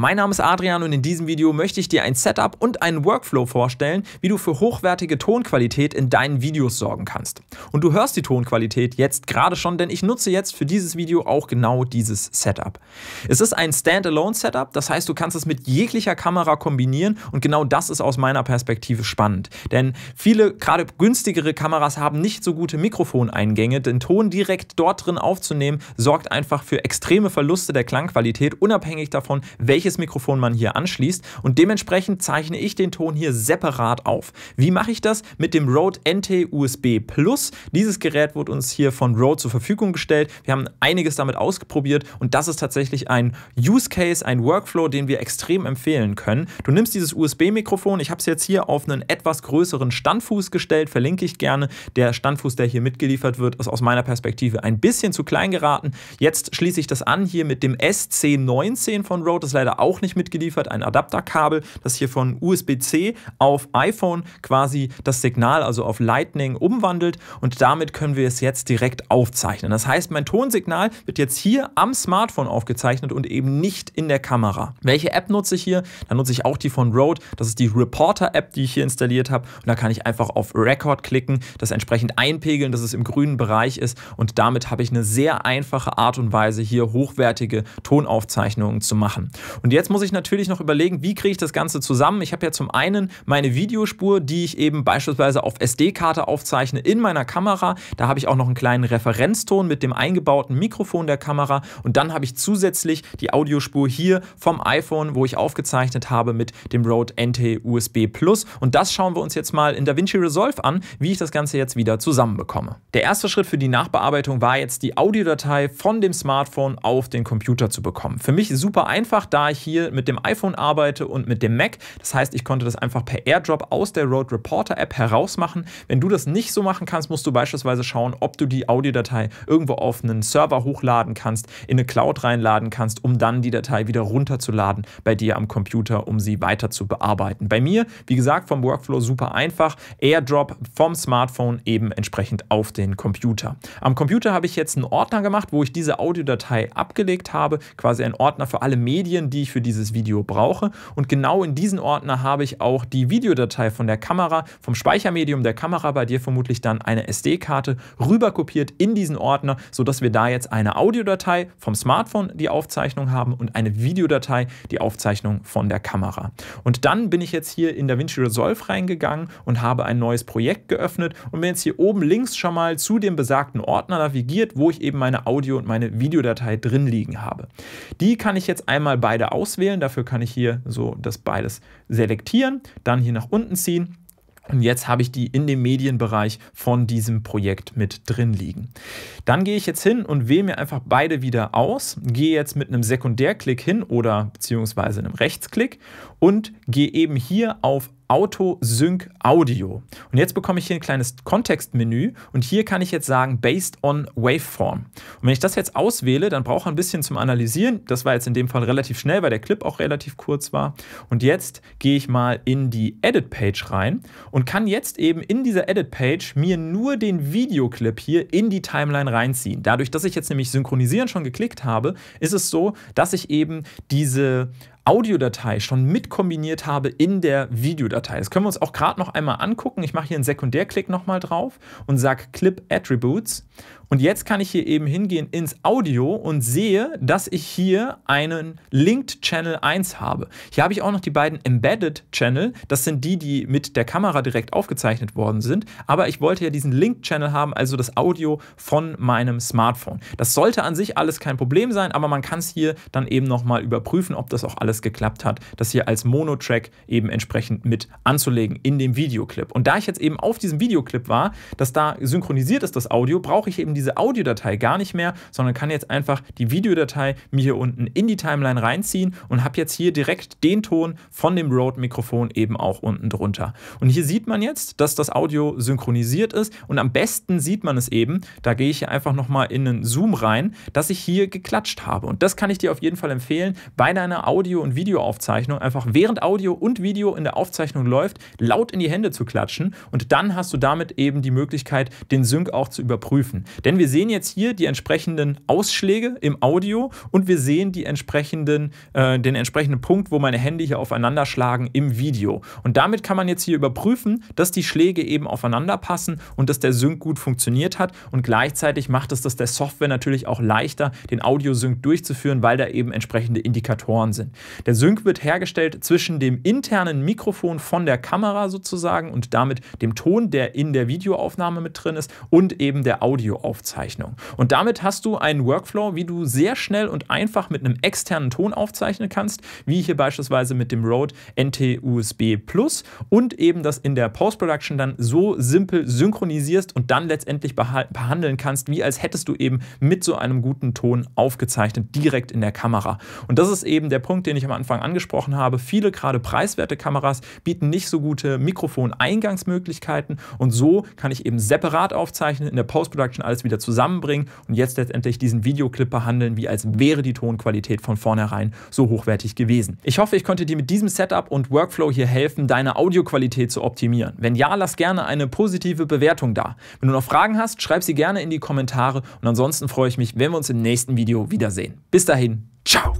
Mein Name ist Adrian und in diesem Video möchte ich dir ein Setup und einen Workflow vorstellen, wie du für hochwertige Tonqualität in deinen Videos sorgen kannst. Und du hörst die Tonqualität jetzt gerade schon, denn ich nutze jetzt für dieses Video auch genau dieses Setup. Es ist ein Standalone Setup, das heißt, du kannst es mit jeglicher Kamera kombinieren und genau das ist aus meiner Perspektive spannend. Denn viele, gerade günstigere Kameras haben nicht so gute Mikrofoneingänge, den Ton direkt dort drin aufzunehmen, sorgt einfach für extreme Verluste der Klangqualität, unabhängig davon, welches welches Mikrofon man hier anschließt und dementsprechend zeichne ich den Ton hier separat auf. Wie mache ich das? Mit dem Rode NT USB Plus. Dieses Gerät wurde uns hier von Rode zur Verfügung gestellt. Wir haben einiges damit ausprobiert und das ist tatsächlich ein Use Case, ein Workflow, den wir extrem empfehlen können. Du nimmst dieses USB-Mikrofon, ich habe es jetzt hier auf einen etwas größeren Standfuß gestellt, verlinke ich gerne. Der Standfuß, der hier mitgeliefert wird, ist aus meiner Perspektive ein bisschen zu klein geraten. Jetzt schließe ich das an hier mit dem SC19 von Rode, das ist leider auch nicht mitgeliefert, ein Adapterkabel, das hier von USB-C auf iPhone quasi das Signal, also auf Lightning, umwandelt und damit können wir es jetzt direkt aufzeichnen. Das heißt, mein Tonsignal wird jetzt hier am Smartphone aufgezeichnet und eben nicht in der Kamera. Welche App nutze ich hier? Da nutze ich auch die von Rode. Das ist die Reporter-App, die ich hier installiert habe und da kann ich einfach auf Record klicken, das entsprechend einpegeln, dass es im grünen Bereich ist und damit habe ich eine sehr einfache Art und Weise, hier hochwertige Tonaufzeichnungen zu machen. Und jetzt muss ich natürlich noch überlegen, wie kriege ich das Ganze zusammen. Ich habe ja zum einen meine Videospur, die ich eben beispielsweise auf SD-Karte aufzeichne in meiner Kamera. Da habe ich auch noch einen kleinen Referenzton mit dem eingebauten Mikrofon der Kamera. Und dann habe ich zusätzlich die Audiospur hier vom iPhone, wo ich aufgezeichnet habe mit dem Rode NT USB Plus. Und das schauen wir uns jetzt mal in DaVinci Resolve an, wie ich das Ganze jetzt wieder zusammenbekomme. Der erste Schritt für die Nachbearbeitung war jetzt die Audiodatei von dem Smartphone auf den Computer zu bekommen. Für mich super einfach, da ich hier mit dem iPhone arbeite und mit dem Mac. Das heißt, ich konnte das einfach per AirDrop aus der Road Reporter App herausmachen. Wenn du das nicht so machen kannst, musst du beispielsweise schauen, ob du die Audiodatei irgendwo auf einen Server hochladen kannst, in eine Cloud reinladen kannst, um dann die Datei wieder runterzuladen bei dir am Computer, um sie weiter zu bearbeiten. Bei mir, wie gesagt, vom Workflow super einfach. AirDrop vom Smartphone eben entsprechend auf den Computer. Am Computer habe ich jetzt einen Ordner gemacht, wo ich diese Audiodatei abgelegt habe, quasi ein Ordner für alle Medien, die die ich für dieses Video brauche. Und genau in diesen Ordner habe ich auch die Videodatei von der Kamera, vom Speichermedium der Kamera, bei dir vermutlich dann eine SD-Karte, rüberkopiert in diesen Ordner, sodass wir da jetzt eine Audiodatei vom Smartphone die Aufzeichnung haben und eine Videodatei die Aufzeichnung von der Kamera. Und dann bin ich jetzt hier in DaVinci Resolve reingegangen und habe ein neues Projekt geöffnet und bin jetzt hier oben links schon mal zu dem besagten Ordner navigiert, wo ich eben meine Audio- und meine Videodatei drin liegen habe. Die kann ich jetzt einmal beide wieder auswählen. Dafür kann ich hier so das beides selektieren, dann hier nach unten ziehen und jetzt habe ich die in dem Medienbereich von diesem Projekt mit drin liegen. Dann gehe ich jetzt hin und wähle mir einfach beide wieder aus, gehe jetzt mit einem Sekundärklick hin oder beziehungsweise einem Rechtsklick und gehe eben hier auf Auto-Sync Audio. Und jetzt bekomme ich hier ein kleines Kontextmenü und hier kann ich jetzt sagen Based on Waveform. Und wenn ich das jetzt auswähle, dann brauche ich ein bisschen zum Analysieren. Das war jetzt in dem Fall relativ schnell, weil der Clip auch relativ kurz war. Und jetzt gehe ich mal in die Edit-Page rein und kann jetzt eben in dieser Edit-Page mir nur den Videoclip hier in die Timeline reinziehen. Dadurch, dass ich jetzt nämlich Synchronisieren schon geklickt habe, ist es so, dass ich eben diese Audiodatei schon mit kombiniert habe in der Videodatei. Das können wir uns auch gerade noch einmal angucken. Ich mache hier einen Sekundärklick nochmal drauf und sage Clip Attributes. Und jetzt kann ich hier eben hingehen ins Audio und sehe, dass ich hier einen Linked Channel 1 habe. Hier habe ich auch noch die beiden Embedded Channel. Das sind die, die mit der Kamera direkt aufgezeichnet worden sind. Aber ich wollte ja diesen Linked Channel haben, also das Audio von meinem Smartphone. Das sollte an sich alles kein Problem sein, aber man kann es hier dann eben nochmal überprüfen, ob das auch alles es geklappt hat, das hier als Mono-Track eben entsprechend mit anzulegen in dem Videoclip. Und da ich jetzt eben auf diesem Videoclip war, dass da synchronisiert ist das Audio, brauche ich eben diese Audiodatei gar nicht mehr, sondern kann jetzt einfach die Videodatei mir hier unten in die Timeline reinziehen und habe jetzt hier direkt den Ton von dem Rode-Mikrofon eben auch unten drunter. Und hier sieht man jetzt, dass das Audio synchronisiert ist und am besten sieht man es eben, da gehe ich hier einfach nochmal in einen Zoom rein, dass ich hier geklatscht habe. Und das kann ich dir auf jeden Fall empfehlen, bei deiner Audio Audio- und Videoaufzeichnung einfach während Audio und Video in der Aufzeichnung läuft, laut in die Hände zu klatschen und dann hast du damit eben die Möglichkeit, den Sync auch zu überprüfen. Denn wir sehen jetzt hier die entsprechenden Ausschläge im Audio und wir sehen die entsprechenden, äh, den entsprechenden Punkt, wo meine Hände hier aufeinander schlagen im Video. Und damit kann man jetzt hier überprüfen, dass die Schläge eben aufeinander passen und dass der Sync gut funktioniert hat und gleichzeitig macht es das der Software natürlich auch leichter, den Audiosync durchzuführen, weil da eben entsprechende Indikatoren sind. Der Sync wird hergestellt zwischen dem internen Mikrofon von der Kamera sozusagen und damit dem Ton, der in der Videoaufnahme mit drin ist und eben der Audioaufzeichnung. Und damit hast du einen Workflow, wie du sehr schnell und einfach mit einem externen Ton aufzeichnen kannst, wie hier beispielsweise mit dem Rode NT-USB Plus und eben das in der Post-Production dann so simpel synchronisierst und dann letztendlich behandeln kannst, wie als hättest du eben mit so einem guten Ton aufgezeichnet, direkt in der Kamera. Und das ist eben der Punkt, den ich am Anfang angesprochen habe. Viele gerade preiswerte Kameras bieten nicht so gute Mikrofoneingangsmöglichkeiten und so kann ich eben separat aufzeichnen, in der Post-Production alles wieder zusammenbringen und jetzt letztendlich diesen Videoclip behandeln, wie als wäre die Tonqualität von vornherein so hochwertig gewesen. Ich hoffe, ich konnte dir mit diesem Setup und Workflow hier helfen, deine Audioqualität zu optimieren. Wenn ja, lass gerne eine positive Bewertung da. Wenn du noch Fragen hast, schreib sie gerne in die Kommentare und ansonsten freue ich mich, wenn wir uns im nächsten Video wiedersehen. Bis dahin, ciao!